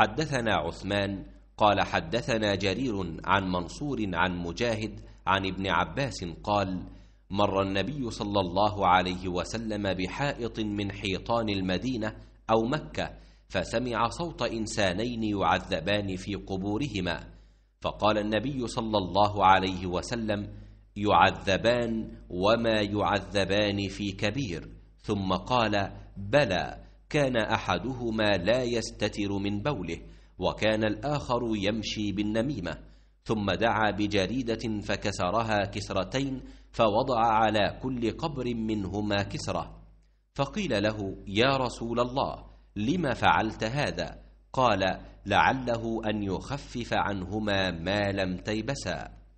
حدثنا عثمان قال حدثنا جرير عن منصور عن مجاهد عن ابن عباس قال مر النبي صلى الله عليه وسلم بحائط من حيطان المدينة أو مكة فسمع صوت إنسانين يعذبان في قبورهما فقال النبي صلى الله عليه وسلم يعذبان وما يعذبان في كبير ثم قال بلى كان أحدهما لا يستتر من بوله وكان الآخر يمشي بالنميمة ثم دعا بجريدة فكسرها كسرتين فوضع على كل قبر منهما كسرة فقيل له يا رسول الله لم فعلت هذا؟ قال لعله أن يخفف عنهما ما لم تيبسا